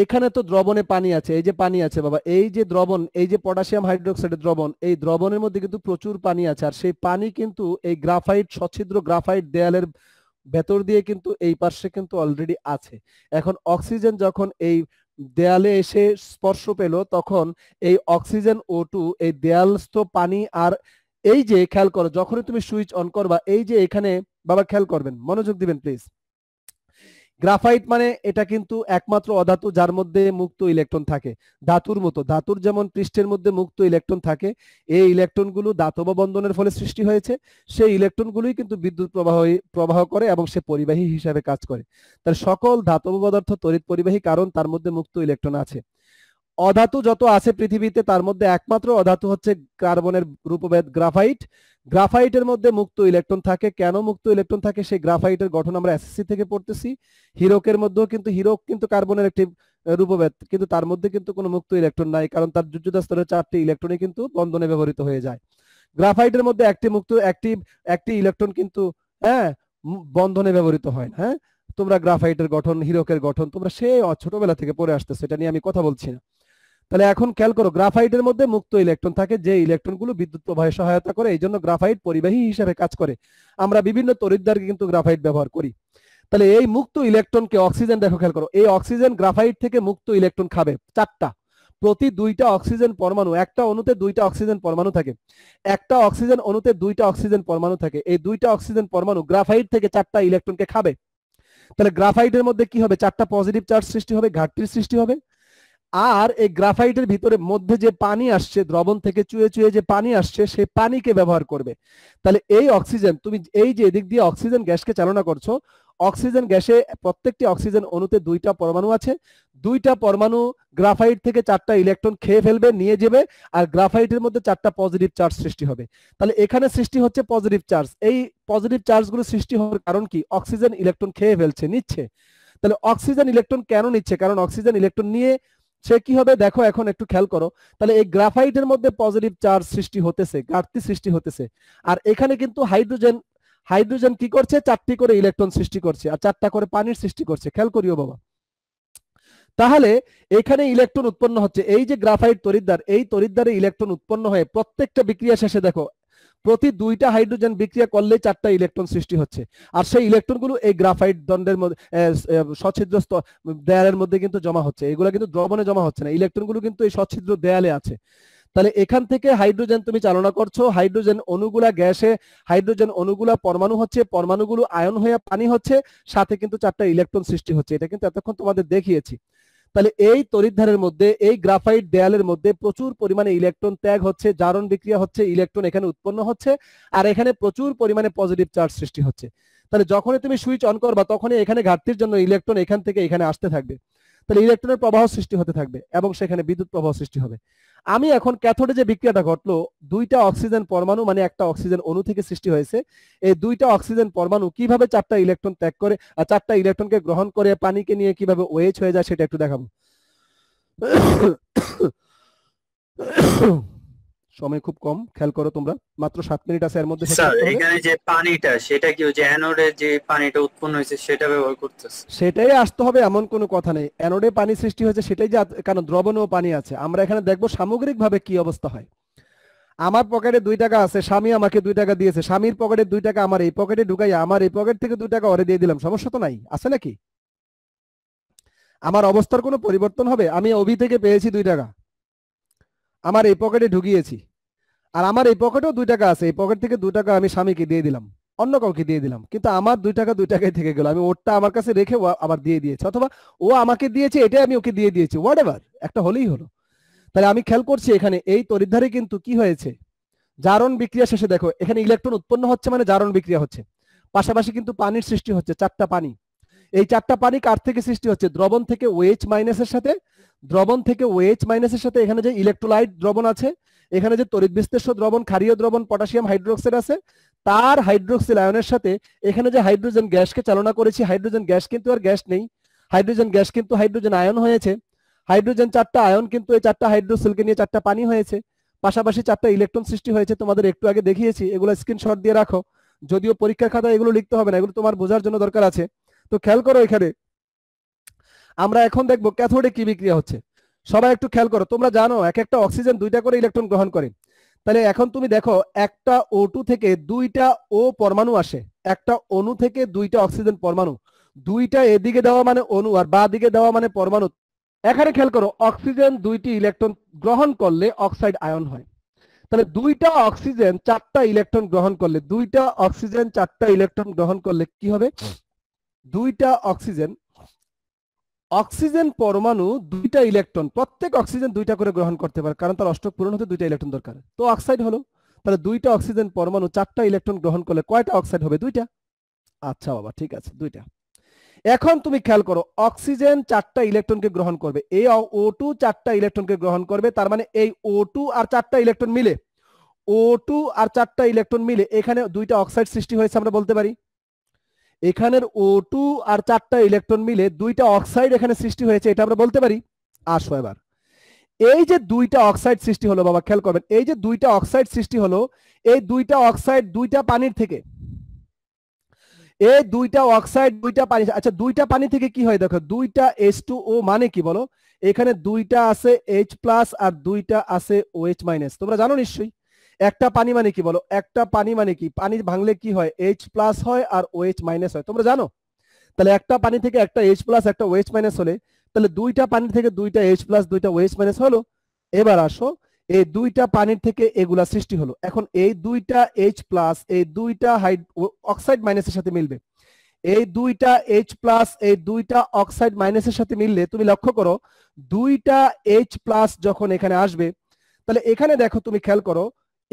এখানে তো দ্রবণে পানি আছে এই যে পানি আছে বাবা এই যে দ্রবণ এই যে পটাশিয়াম হাইড্রোক্সাইডের দ্রবণ এই দ্রবণের মধ্যে কিন্তু প্রচুর পানি আছে আর সেই পানি কিন্তু এই গ্রাফাইট সচ্ছিদ্র গ্রাফাইট দেয়ালের ভেতর দিয়ে কিন্তু এই পার্শ্বে কিন্তু অলরেডি আছে এখন অক্সিজেন যখন এই দেয়ালে এসে স্পর্শ পেল তখন এই অক্সিজেন ও টু এই দেয়ালস্থ পানি আর এই যে খেয়াল করো যখনই তুমি সুইচ অন করবা এই যে এখানে বাবা খেয়াল করবেন মনোযোগ দিবেন প্লিজ গ্রাফাইট মানে এটা কিন্তু একমাত্র অধাতু যার মধ্যে মুক্ত ইলেকট্রন থাকে ধাতুর মতো ধাতুর যেমন পৃষ্ঠের মধ্যে মুক্ত ইলেকট্রন থাকে এই ইলেকট্রনগুলো ধাতব বন্ধনের ফলে সৃষ্টি হয়েছে সেই ইলেকট্রনগুলোই কিন্তু বিদ্যুৎ প্রবাহ প্রবাহ করে এবং সে পরিবাহী হিসাবে কাজ করে তার সকল ধাতব পদার্থ তড়িৎ পরিবাহী কারণ তার মধ্যে মুক্ত ইলেকট্রন আছে অধাতু যত আছে পৃথিবীতে তার মধ্যে একমাত্র অধাতু হচ্ছে কার্বনের রূপভেদ গ্রাফাইট গ্রাফাইটের মধ্যে মুক্ত ইলেকট্রন থাকে কেন মুক্ত ইলেকট্রন থাকে সেই গ্রাফাইটের গঠন আমরা এসএসসি থেকে পড়তেছি হিরোকের মধ্যেও কিন্তু হিরোক কিন্তু কার্বনের একটি রূপভেদ কিন্তু তার মধ্যে কিন্তু কোনো মুক্ত ইলেকট্রন নাই কারণ তার যুদ্ধ স্তরের চারটি ইলেকট্রনই কিন্তু বন্ধনে ব্যবহৃত হয়ে যায় গ্রাফাইটের মধ্যে একটি মুক্ত একটি একটি ইলেকট্রন কিন্তু হ্যাঁ বন্ধনে ব্যবহৃত হয় হ্যাঁ তোমরা গ্রাফাইটের গঠন হিরোকের গঠন তোমরা সেই ছোটবেলা থেকে পড়ে আসতেছো এটা নিয়ে আমি কথা বলছি না তাহলে এখন খেয়াল করো গ্রাফাইটের মধ্যে মুক্ত ইলেকট্রন থাকে যে ইলেকট্রনগুলো বিদ্যুৎ প্রবাহে সহায়তা করে এই জন্য গ্রাফাইট পরিবাহী হিসেবে কাজ করে আমরা বিভিন্ন তরিদ্দারকে কিন্তু গ্রাফাইট ব্যবহার করি তাহলে এই মুক্ত ইলেকট্রনকে অক্সিজেন দেখো খেয়াল করো এই অক্সিজেন গ্রাফাইট থেকে মুক্ত ইলেকট্রন খাবে চারটা প্রতি দুইটা অক্সিজেন পরমাণু একটা অনুতে দুইটা অক্সিজেন পরমাণু থাকে একটা অক্সিজেন অনুতে দুইটা অক্সিজেন পরমাণু থাকে এই দুইটা অক্সিজেন পরমাণু গ্রাফাইট থেকে চারটা ইলেকট্রনকে খাবে তাহলে গ্রাফাইটের মধ্যে কি হবে চারটা পজিটিভ চার্জ সৃষ্টি হবে ঘাটতির সৃষ্টি হবে আর এই গ্রাফাইটের ভিতরে মধ্যে যে পানি আসছে দ্রবণ থেকে চুয়ে চুয়ে যে পানি আসছে সেই পানিকে ব্যবহার করবে তাহলে এই অক্সিজেন তুমি এই যে এদিক দিয়ে অক্সিজেন গ্যাসকে চালনা করছো অক্সিজেন গ্যাসে প্রত্যেকটি অক্সিজেন অণুতে দুইটা পরমাণু আছে দুইটা পরমাণু গ্রাফাইট থেকে চারটা ইলেকট্রন খেয়ে ফেলবে নিয়ে যাবে আর গ্রাফাইটের মধ্যে চারটা পজিটিভ চার্জ সৃষ্টি হবে তাহলে এখানে সৃষ্টি হচ্ছে পজিটিভ চার্জ এই পজিটিভ চার্জগুলো সৃষ্টি হওয়ার কারণ কি অক্সিজেন ইলেকট্রন খেয়ে ফেলছে নিচ্ছে তাহলে অক্সিজেন ইলেকট্রন কেন নিচ্ছে কারণ অক্সিজেন ইলেকট্রন নিয়ে সে কি হবে দেখো এখন একটু খেয়াল করো তাহলে এই গ্রাফাইটের মধ্যে পজিটিভ চার্জ সৃষ্টি হতেছে ঘাটতি সৃষ্টি হতেছে আর এখানে কিন্তু হাইড্রোজেন হাইড্রোজেন কি করছে চারটি করে ইলেকট্রন সৃষ্টি করছে আর চারটা করে পানির সৃষ্টি করছে খেয়াল করিও বাবা তাহলে এখানে ইলেকট্রন উৎপন্ন হচ্ছে এই যে গ্রাফাইট তরিদ্দার এই তরিদ্দারে ইলেকট্রন উৎপন্ন হয়ে প্রত্যেকটা বিক্রিয়া শেষে দেখো প্রতি দুইটা হাইড্রোজেন বিক্রিয়া করলে চারটা ইলেকট্রন সৃষ্টি হচ্ছে আর সেই ইলেকট্রন এই গ্রাফাইট দণ্ডের মধ্যে সচ্ছিদ্র দেয়ালের মধ্যে কিন্তু জমা হচ্ছে এগুলো কিন্তু দ্রবণে জমা হচ্ছে না গুলো কিন্তু এই সচ্ছিদ্র দেয়ালে আছে তাহলে এখান থেকে হাইড্রোজেন তুমি চালনা করছো হাইড্রোজেন অনুগুলা গ্যাসে হাইড্রোজেন অনুগুলা পরমাণু হচ্ছে পরমাণুগুলো আয়ন হয়ে পানি হচ্ছে সাথে কিন্তু চারটা ইলেকট্রন সৃষ্টি হচ্ছে এটা কিন্তু এতক্ষণ তোমাদের দেখিয়েছি তাহলে এই তড়িৎধারের মধ্যে এই গ্রাফাইট দেয়ালের মধ্যে প্রচুর পরিমাণে ইলেকট্রন ত্যাগ হচ্ছে জারণ বিক্রিয়া হচ্ছে ইলেকট্রন এখানে উৎপন্ন হচ্ছে আর এখানে প্রচুর পরিমাণে পজিটিভ চার্জ সৃষ্টি হচ্ছে তাহলে যখনই তুমি সুইচ অন করবা তখনই এখানে ঘাটতির জন্য ইলেকট্রন এখান থেকে এখানে আসতে থাকবে তাহলে ইলেকট্রনের প্রবাহ সৃষ্টি হতে থাকবে এবং সেখানে বিদ্যুৎ প্রবাহ সৃষ্টি হবে আমি এখন ক্যাথোডে যে বিক্রিয়াটা ঘটলো দুইটা অক্সিজেন পরমাণু মানে একটা অক্সিজেন অণু থেকে সৃষ্টি হয়েছে এই দুইটা অক্সিজেন পরমাণু কিভাবে চারটা ইলেকট্রন ত্যাগ করে আর চারটা ইলেকট্রনকে গ্রহণ করে পানিকে নিয়ে কিভাবে ওয়েজ হয়ে যায় সেটা একটু দেখাবো সময় খুব কম খেয়াল করো তোমরা মাত্র সাত মিনিট আছে এর মধ্যে স্যার এখানে যে পানিটা সেটা কি যে অ্যানোডে যে পানিটা উৎপন্ন হয়েছে সেটা ব্যবহার করতেছে সেটাই আসতে হবে এমন কোনো কথা নেই অ্যানোডে পানি সৃষ্টি হয়েছে সেটাই যে কারণ দ্রবণীয় পানি আছে আমরা এখানে দেখব সামগ্রিকভাবে কি অবস্থা হয় আমার পকেটে দুই টাকা আছে স্বামী আমাকে দুই টাকা দিয়েছে স্বামীর পকেটে দুই টাকা আমার এই পকেটে ঢুকাই আমার এই পকেট থেকে দুই টাকা ওরে দিয়ে দিলাম সমস্যা তো নাই আছে নাকি আমার অবস্থার কোনো পরিবর্তন হবে আমি অভি থেকে পেয়েছি দুই টাকা আমার এই পকেটে ঢুকিয়েছি আর আমার এই পকেটেও দুই টাকা আছে এই পকেট থেকে দু টাকা আমি স্বামীকে দিয়ে দিলাম অন্য কাউকে দিয়ে দিলাম কিন্তু আমার দুই টাকা দুই টাকায় থেকে গেল আমি ওরটা আমার কাছে রেখে আবার দিয়ে দিয়েছে অথবা ও আমাকে দিয়েছে এটাই আমি ওকে দিয়ে দিয়েছি হোয়াট এভার একটা হলেই হলো তাহলে আমি খেয়াল করছি এখানে এই তরিদ্ধারে কিন্তু কি হয়েছে জারণ বিক্রিয়া শেষে দেখো এখানে ইলেকট্রন উৎপন্ন হচ্ছে মানে জারণ বিক্রিয়া হচ্ছে পাশাপাশি কিন্তু পানির সৃষ্টি হচ্ছে চারটা পানি এই চারটা পানি কার থেকে সৃষ্টি হচ্ছে দ্রবণ থেকে ওয়েচ মাইনাসের সাথে দ্রবণ থেকে ওয়েচ মাইনাসের সাথে এখানে যে ইলেকট্রোলাইট দ্রবণ আছে এখানে যে তরিত বিশ্লেষ্য দ্রবণ ক্ষারীয় দ্রবণ পটাশিয়াম হাইড্রোক্সাইড আছে তার হাইড্রোক্সিল আয়নের সাথে এখানে যে হাইড্রোজেন গ্যাসকে চালনা করেছি হাইড্রোজেন গ্যাস কিন্তু আর গ্যাস নেই হাইড্রোজেন গ্যাস কিন্তু হাইড্রোজেন আয়ন হয়েছে হাইড্রোজেন চারটা আয়ন কিন্তু এই চারটা হাইড্রোসিলকে নিয়ে চারটা পানি হয়েছে পাশাপাশি চারটা ইলেকট্রন সৃষ্টি হয়েছে তোমাদের একটু আগে দেখিয়েছি এগুলো স্ক্রিনশট দিয়ে রাখো যদিও পরীক্ষার খাতা এগুলো লিখতে হবে না এগুলো তোমার বোঝার জন্য দরকার আছে তো খেয়াল করো এখানে আমরা এখন দেখবো ক্যাথোডে কি বিক্রিয়া হচ্ছে সবাই একটু খেয়াল করো তোমরা জানো এক একটা অক্সিজেন দুইটা করে ইলেকট্রন গ্রহণ করে তাহলে এখন তুমি দেখো একটা ও টু থেকে দুইটা ও পরমাণু আসে একটা অণু থেকে দুইটা অক্সিজেন পরমাণু দুইটা এদিকে দেওয়া মানে অনু আর বা দিকে দেওয়া মানে পরমাণু এখানে খেয়াল করো অক্সিজেন দুইটি ইলেকট্রন গ্রহণ করলে অক্সাইড আয়ন হয় তাহলে দুইটা অক্সিজেন চারটা ইলেকট্রন গ্রহণ করলে দুইটা অক্সিজেন চারটা ইলেকট্রন গ্রহণ করলে কি হবে দুইটা অক্সিজেন অক্সিজেন পরমাণু দুইটা ইলেকট্রন প্রত্যেক অক্সিজেন দুইটা করে গ্রহণ করতে পারে কারণ তার অষ্টক পূরণ হতে দুইটা ইলেকট্রন দরকার তো অক্সাইড হলো তাহলে দুইটা অক্সিজেন পরমাণু চারটা ইলেকট্রন গ্রহণ করলে কয়টা অক্সাইড হবে দুইটা আচ্ছা বাবা ঠিক আছে দুইটা এখন তুমি খেয়াল করো অক্সিজেন চারটা ইলেকট্রনকে গ্রহণ করবে এই ও টু চারটা ইলেকট্রনকে গ্রহণ করবে তার মানে এই ও টু আর চারটা ইলেকট্রন মিলে ও টু আর চারটা ইলেকট্রন মিলে এখানে দুইটা অক্সাইড সৃষ্টি হয়েছে আমরা বলতে পারি এখানের ও টু আর চারটা ইলেকট্রন মিলে দুইটা অক্সাইড এখানে সৃষ্টি হয়েছে এটা আমরা বলতে পারি আসো এবার এই যে দুইটা অক্সাইড সৃষ্টি হলো বাবা খেয়াল করবেন এই যে দুইটা অক্সাইড সৃষ্টি হলো এই দুইটা অক্সাইড দুইটা পানির থেকে এই দুইটা অক্সাইড দুইটা পানি আচ্ছা দুইটা পানি থেকে কি হয় দেখো দুইটা এস টু ও মানে কি বলো এখানে দুইটা আছে এইচ প্লাস আর দুইটা আছে ও এইচ মাইনাস তোমরা জানো নিশ্চয়ই একটা পানি মানে কি বলো একটা পানি মানে কি পানি ভাঙলে কি হয় এইচ প্লাস হয় আর ও এইচ মাইনাস হয় তোমরা জানো তাহলে একটা পানি থেকে একটা এইচ প্লাস একটা ওএইচ মাইনাস হলে তাহলে দুইটা পানি থেকে দুইটা এইচ প্লাস দুইটা ওএইচ মাইনাস হলো এবার আসো এই দুইটা পানির থেকে এগুলা সৃষ্টি হলো এখন এই দুইটা এইচ প্লাস এই দুইটা হাইড অক্সাইড মাইনাসের সাথে মিলবে এই দুইটা এইচ প্লাস এই দুইটা অক্সাইড মাইনাসের সাথে মিললে তুমি লক্ষ্য করো দুইটা এইচ প্লাস যখন এখানে আসবে তাহলে এখানে দেখো তুমি খেয়াল করো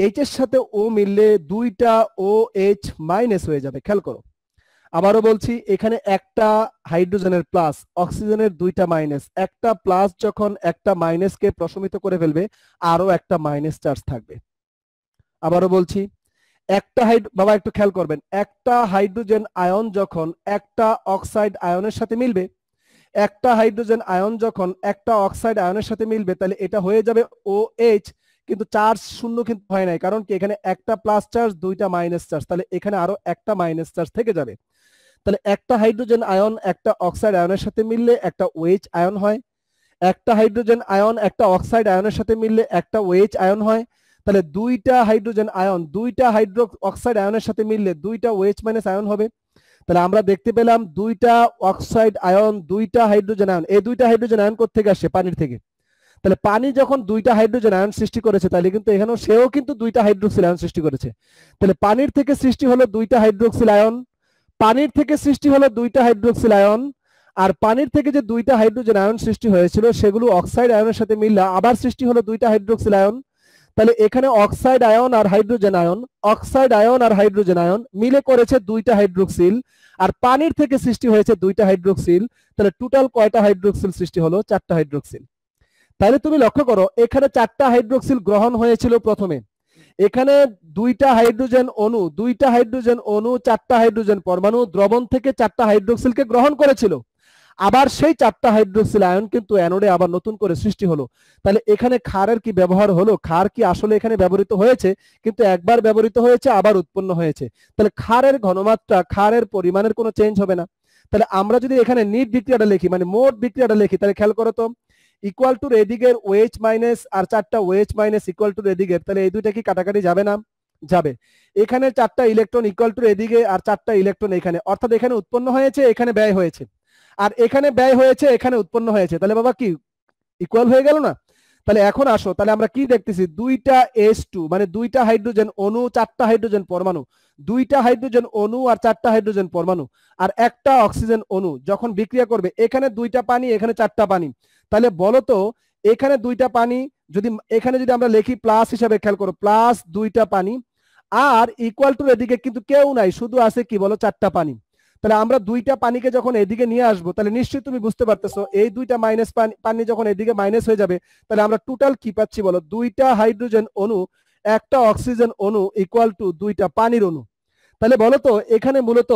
এইচের সাথে ও মিললে দুইটা ও এইচ মাইনাস হয়ে যাবে খেয়াল করো আবারও বলছি এখানে একটা হাইড্রোজেনের প্লাস অক্সিজেনের দুইটা মাইনাস একটা প্লাস যখন একটা মাইনাসকে প্রশমিত করে ফেলবে আরও একটা মাইনাস চার্জ থাকবে আবারও বলছি একটা হাইড বাবা একটু খেয়াল করবেন একটা হাইড্রোজেন আয়ন যখন একটা অক্সাইড আয়নের সাথে মিলবে একটা হাইড্রোজেন আয়ন যখন একটা অক্সাইড আয়নের সাথে মিলবে তাহলে এটা হয়ে যাবে ও এইচ কিন্তু চার্জ শূন্য কিন্তু হয় নাই কারণ কি এখানে একটা প্লাস চার্জ দুইটা মাইনাস চার্জ তাহলে এখানে আরো একটা মাইনাস চার্জ থেকে যাবে তাহলে একটা হাইড্রোজেন আয়ন একটা অক্সাইড আয়নের সাথে মিললে একটা ওয়েজ আয়ন হয় একটা হাইড্রোজেন আয়ন একটা অক্সাইড আয়নের সাথে মিললে একটা ওয়েজ আয়ন হয় তাহলে দুইটা হাইড্রোজেন আয়ন দুইটা হাইড্রো অক্সাইড আয়নের সাথে মিললে দুইটা ওয়েজ মাইনাস আয়ন হবে তাহলে আমরা দেখতে পেলাম দুইটা অক্সাইড আয়ন দুইটা হাইড্রোজেন আয়ন এই দুইটা হাইড্রোজেন আয়ন কোথেকে আসে পানির থেকে তাহলে পানি যখন দুইটা হাইড্রোজেন আয়ন সৃষ্টি করেছে তাহলে কিন্তু এখানেও সেও কিন্তু দুইটা হাইড্রোক্সিল আয়ন সৃষ্টি করেছে তাহলে পানির থেকে সৃষ্টি হলো দুইটা হাইড্রোক্সিল আয়ন পানির থেকে সৃষ্টি হলো দুইটা হাইড্রোক্সিল আয়ন আর পানির থেকে যে দুইটা হাইড্রোজেন আয়ন সৃষ্টি হয়েছিল সেগুলো অক্সাইড আয়নের সাথে মিললে আবার সৃষ্টি হলো দুইটা হাইড্রোক্সিল আয়ন তাহলে এখানে অক্সাইড আয়ন আর হাইড্রোজেন আয়ন অক্সাইড আয়ন আর হাইড্রোজেন আয়ন মিলে করেছে দুইটা হাইড্রোক্সিল আর পানির থেকে সৃষ্টি হয়েছে দুইটা হাইড্রোক্সিল তাহলে টোটাল কয়টা হাইড্রোক্সিল সৃষ্টি হলো চারটা হাইড্রোক্সিল তাহলে তুমি লক্ষ্য করো এখানে চারটা হাইড্রোক্সিল গ্রহণ হয়েছিল প্রথমে এখানে দুইটা হাইড্রোজেন অণু দুইটা হাইড্রোজেন অণু চারটা হাইড্রোজেন পরমাণু দ্রবণ থেকে চারটা হাইড্রোক্সিলকে গ্রহণ করেছিল আবার সেই চারটা হাইড্রোক্সিল আয়ন কিন্তু অ্যানোডে আবার নতুন করে সৃষ্টি হলো তাহলে এখানে খারের কি ব্যবহার হলো খার কি আসলে এখানে ব্যবহৃত হয়েছে কিন্তু একবার ব্যবহৃত হয়েছে আবার উৎপন্ন হয়েছে তাহলে খারের ঘনমাত্রা ক্ষারের পরিমাণের কোনো চেঞ্জ হবে না তাহলে আমরা যদি এখানে নিট বিক্রিয়াটা লিখি মানে মোট বিক্রিয়াটা লিখি তাহলে খেয়াল করো তো ইকুয়াল টু এদিকের ওয়েচ মাইনাস আর চারটা ওয়েচ মাইনাস ইকুয়াল টু রেদিগের তাহলে এই দুইটা কি কাটাকাটি যাবে না যাবে এখানে চারটা ইলেকট্রন ইকুয়াল টু এদিকে আর চারটা ইলেকট্রন এখানে অর্থাৎ এখানে উৎপন্ন হয়েছে এখানে ব্যয় হয়েছে আর এখানে ব্যয় হয়েছে এখানে উৎপন্ন হয়েছে তাহলে বাবা কি ইকুয়াল হয়ে গেল না তাহলে এখন আসো তাহলে আমরা কি দেখতেছি দুইটা এস টু মানে দুইটা হাইড্রোজেন অনু চারটা হাইড্রোজেন পরমাণু দুইটা হাইড্রোজেন অনু আর চারটা হাইড্রোজেন পরমাণু আর একটা অক্সিজেন অনু যখন বিক্রিয়া করবে এখানে দুইটা পানি এখানে চারটা পানি তাহলে বলো তো এখানে দুইটা পানি যদি এখানে যদি আমরা লেখি প্লাস হিসাবে খেয়াল করো প্লাস দুইটা পানি আর ইকুয়াল টু এদিকে কিন্তু কেউ নাই শুধু আছে কি বলো চারটা পানি তাহলে আমরা দুইটা পানিকে যখন এদিকে নিয়ে আসবো তাহলে নিশ্চয়ই তুমি বুঝতে পারতেছো এই দুইটা মাইনাস পানি যখন এদিকে মাইনাস হয়ে যাবে তাহলে আমরা টোটাল কি পাচ্ছি বলো দুইটা হাইড্রোজেন অনু একটা অক্সিজেন অনু ইকুয়াল টু দুইটা পানির অনু তাহলে বলো তো এখানে মূলত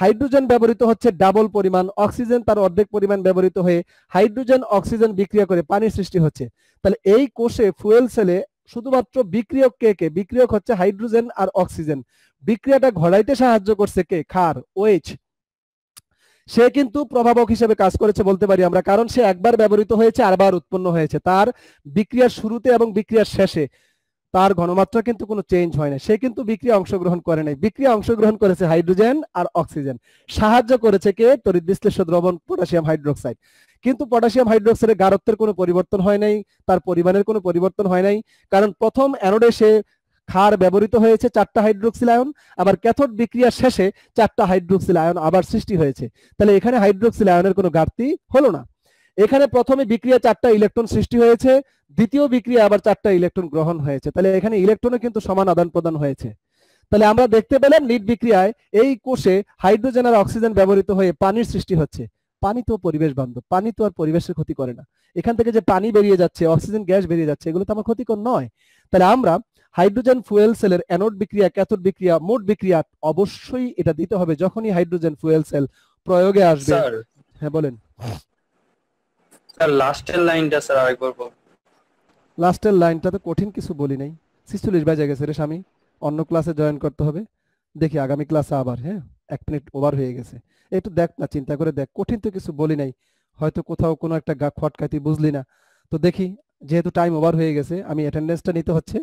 হাইড্রোজেন ব্যবহৃত হচ্ছে ডাবল পরিমাণ অক্সিজেন তার অর্ধেক পরিমাণ ব্যবহৃত হয়ে হাইড্রোজেন অক্সিজেন বিক্রিয়া করে পানির সৃষ্টি হচ্ছে তাহলে এই কোষে ফুয়েল সেলে শুধুমাত্র বিক্রিয়ক কে কে বিক্রিয়ক হচ্ছে হাইড্রোজেন আর অক্সিজেন বিক্রিয়াটা ঘড়াইতে সাহায্য করছে কে খার ওয়েচ সে কিন্তু প্রভাবক হিসেবে কাজ করেছে বলতে পারি আমরা কারণ সে একবার ব্যবহৃত হয়েছে আরবার উৎপন্ন হয়েছে তার বিক্রিয়ার শুরুতে এবং বিক্রিয়ার শেষে তার ঘনমাত্রা কিন্তু কোনো চেঞ্জ হয় না সে কিন্তু বিক্রিয়া অংশগ্রহণ করে নাই বিক্রিয়া অংশগ্রহণ করেছে হাইড্রোজেন আর অক্সিজেন সাহায্য করেছে কে তড়িৎ বিশ্লেষ দ্রবণ পটাশিয়াম হাইড্রোক্সাইড কিন্তু পটাশিয়াম হাইড্রোক্সাইডের গারত্বের কোনো পরিবর্তন হয় নাই তার পরিমাণের কোনো পরিবর্তন হয় নাই কারণ প্রথম অ্যানোডে সে ক্ষার ব্যবহৃত হয়েছে চারটা হাইড্রোক্সিল আয়ন আবার ক্যাথোড বিক্রিয়ার শেষে চারটা হাইড্রোক্সিল আয়ন আবার সৃষ্টি হয়েছে তাহলে এখানে হাইড্রোক্সিল আয়নের কোনো ঘাটতি হলো না এখানে প্রথমে বিক্রিয়া চারটা ইলেকট্রন সৃষ্টি হয়েছে দ্বিতীয় বিক্রিয়া আবার চারটা ইলেকট্রন গ্রহণ হয়েছে তাহলে এখানে ইলেকট্রনে কিন্তু সমান আদান প্রদান হয়েছে তাহলে আমরা দেখতে পেলাম নিট বিক্রিয়ায় এই কোষে হাইড্রোজেন আর অক্সিজেন ব্যবহৃত হয়ে পানির সৃষ্টি হচ্ছে পানি তো পরিবেশ বান্ধব পানি তো আর পরিবেশের ক্ষতি করে না এখান থেকে যে পানি বেরিয়ে যাচ্ছে অক্সিজেন গ্যাস বেরিয়ে যাচ্ছে এগুলো তো আমার ক্ষতিকর নয় তাহলে আমরা হাইড্রোজেন ফুয়েল সেলের অ্যানোড বিক্রিয়া ক্যাথোড বিক্রিয়া মোট বিক্রিয়া অবশ্যই এটা দিতে হবে যখনই হাইড্রোজেন ফুয়েল সেল প্রয়োগে আসবে হ্যাঁ বলেন স্যার লাস্টের লাইনটা স্যার আরেকবার বল লাস্টের লাইনটা তো কঠিন কিছু বলি নাই ছিচল্লিশ বাজে গেছে রে স্বামী অন্য ক্লাসে জয়েন করতে হবে দেখি আগামী ক্লাসে আবার হ্যাঁ এক মিনিট ওভার হয়ে গেছে একটু দেখ না চিন্তা করে দেখ কঠিন তো কিছু বলি নাই হয়তো কোথাও কোনো একটা গা খটকাতি বুঝলি না তো দেখি যেহেতু টাইম ওভার হয়ে গেছে আমি অ্যাটেন্ডেন্সটা নিতে হচ্ছে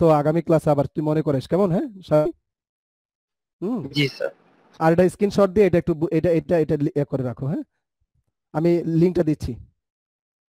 তো আগামী ক্লাসে আবার তুই মনে করিস কেমন হ্যাঁ হুম জি স্যার আর এটা স্ক্রিনশট দিয়ে এটা একটু এটা এটা এটা করে রাখো হ্যাঁ আমি লিংকটা দিচ্ছি